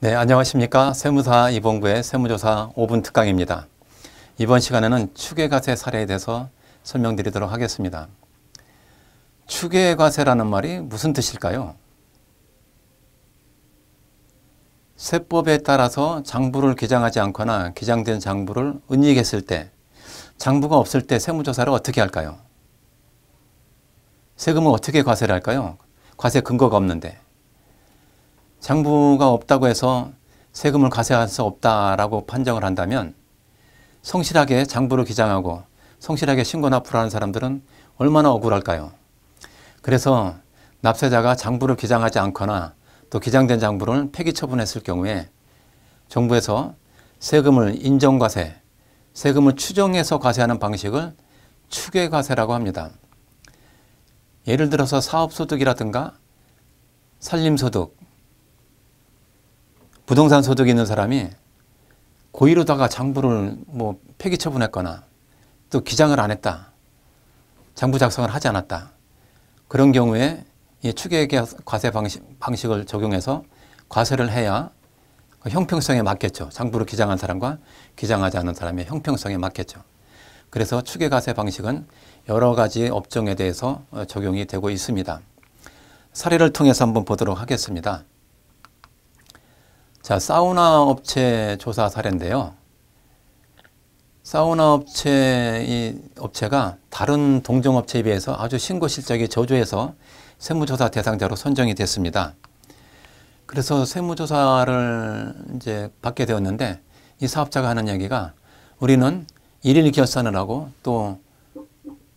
네, 안녕하십니까. 세무사 이봉구의 세무조사 5분 특강입니다. 이번 시간에는 추계과세 사례에 대해서 설명드리도록 하겠습니다. 추계과세라는 말이 무슨 뜻일까요? 세법에 따라서 장부를 기장하지 않거나 기장된 장부를 은닉했을 때 장부가 없을 때 세무조사를 어떻게 할까요? 세금은 어떻게 과세를 할까요? 과세 근거가 없는데 장부가 없다고 해서 세금을 과세할 수 없다라고 판정을 한다면 성실하게 장부를 기장하고 성실하게 신고 나불하는 사람들은 얼마나 억울할까요? 그래서 납세자가 장부를 기장하지 않거나 또 기장된 장부를 폐기 처분했을 경우에 정부에서 세금을 인정과세, 세금을 추정해서 과세하는 방식을 추계과세라고 합니다. 예를 들어서 사업소득이라든가 산림소득, 부동산 소득이 있는 사람이 고의로다가 장부를 뭐 폐기 처분했거나 또 기장을 안 했다. 장부 작성을 하지 않았다. 그런 경우에 이 추계 과세 방식, 방식을 적용해서 과세를 해야 그 형평성에 맞겠죠. 장부를 기장한 사람과 기장하지 않은 사람의 형평성에 맞겠죠. 그래서 추계과세 방식은 여러 가지 업종에 대해서 어, 적용이 되고 있습니다. 사례를 통해서 한번 보도록 하겠습니다. 자, 사우나 업체 조사 사례인데요. 사우나 업체, 이 업체가 다른 동종 업체에 비해서 아주 신고 실적이 저조해서 세무조사 대상자로 선정이 됐습니다. 그래서 세무조사를 이제 받게 되었는데 이 사업자가 하는 얘기가 우리는 일일 결산을 하고 또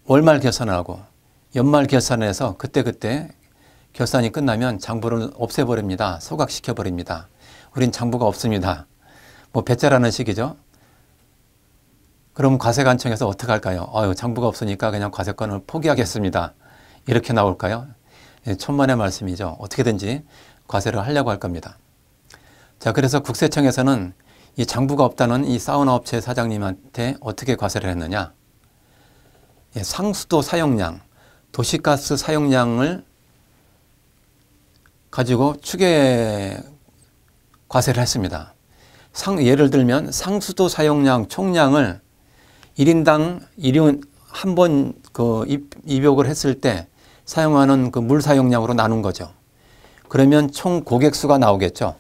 월말 결산을 하고 연말 결산을 해서 그때그때 결산이 끝나면 장부를 없애버립니다. 소각시켜버립니다. 우린 장부가 없습니다. 뭐 배째라는 식이죠. 그럼 과세관청에서 어떻게 할까요? 아유, 장부가 없으니까 그냥 과세권을 포기하겠습니다. 이렇게 나올까요? 예, 천만의 말씀이죠. 어떻게든지 과세를 하려고 할 겁니다. 자, 그래서 국세청에서는 이 장부가 없다는 이 사우나 업체 사장님한테 어떻게 과세를 했느냐? 예, 상수도 사용량, 도시가스 사용량을 가지고 추계 과세를 했습니다. 상, 예를 들면 상수도 사용량 총량을 1인당 1인 한번 그 입욕을 했을 때 사용하는 그 물 사용량으로 나눈 거죠. 그러면 총 고객수가 나오겠죠.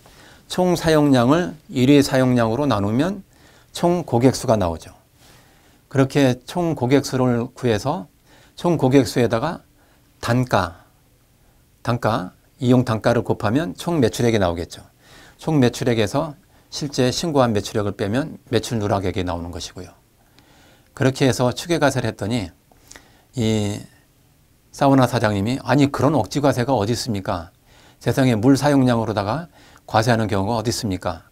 총 사용량을 1회 사용량으로 나누면 총 고객수가 나오죠. 그렇게 총 고객수를 구해서 총 고객수에다가 단가, 단가, 이용 단가를 곱하면 총 매출액이 나오겠죠. 총 매출액에서 실제 신고한 매출액을 빼면 매출 누락액이 나오는 것이고요. 그렇게 해서 추계과세를 했더니 이 사우나 사장님이 아니 그런 억지 과세가 어디 있습니까? 세상에 물 사용량으로다가 과세하는 경우가 어디 있습니까?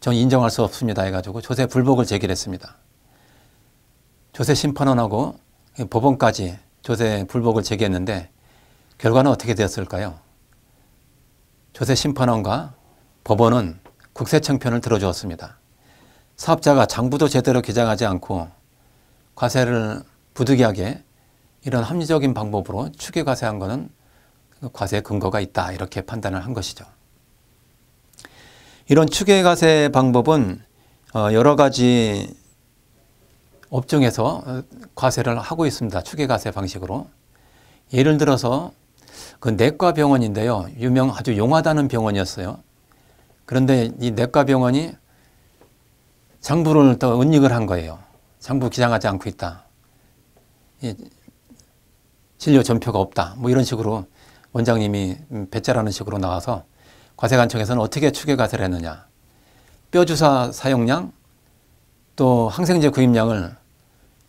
전 인정할 수 없습니다 해가지고 조세 불복을 제기했습니다. 조세 심판원하고 법원까지 조세 불복을 제기했는데 결과는 어떻게 되었을까요? 조세 심판원과 법원은 국세청 편을 들어주었습니다. 사업자가 장부도 제대로 개장하지 않고 과세를 부득이하게 이런 합리적인 방법으로 추계 과세한 것은 과세 근거가 있다 이렇게 판단을 한 것이죠. 이런 추계 과세 방법은 어, 여러 가지 업종에서 과세를 하고 있습니다. 추계 과세 방식으로. 예를 들어서 그 내과 병원인데요. 유명 아주 용하다는 병원이었어요. 그런데 이 내과 병원이 장부를 더 은닉을 한 거예요. 장부 기장하지 않고 있다. 진료 전표가 없다. 뭐 이런 식으로 원장님이 음, 배째라는 식으로 나와서 과세관청에서는 어떻게 추계 과세를 했느냐. 뼈 주사 사용량 또 항생제 구입량을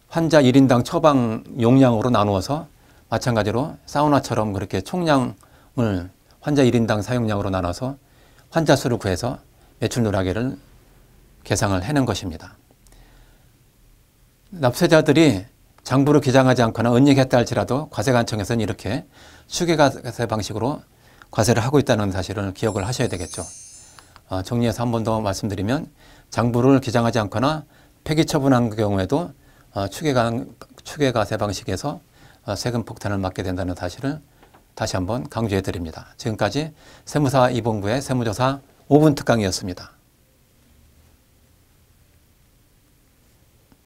환자 1인당 처방 용량으로 나누어서 마찬가지로 사우나처럼 그렇게 총량을 환자 1인당 사용량으로 나눠서 환자 수를 구해서 매출 누락액을 계상을 해낸 것입니다. 납세자들이 장부로 기장하지 않거나 은닉했다 할지라도 과세관청에서는 이렇게 추계과세 방식으로 과세를 하고 있다는 사실을 기억을 하셔야 되겠죠. 어, 정리해서 한 번 더 말씀드리면 장부를 기장하지 않거나 폐기 처분한 경우에도 어, 추계가, 추계과세 방식에서 어, 세금 폭탄을 맞게 된다는 사실을 다시 한번 강조해 드립니다. 지금까지 세무사 이봉구의 세무조사 5분 특강이었습니다.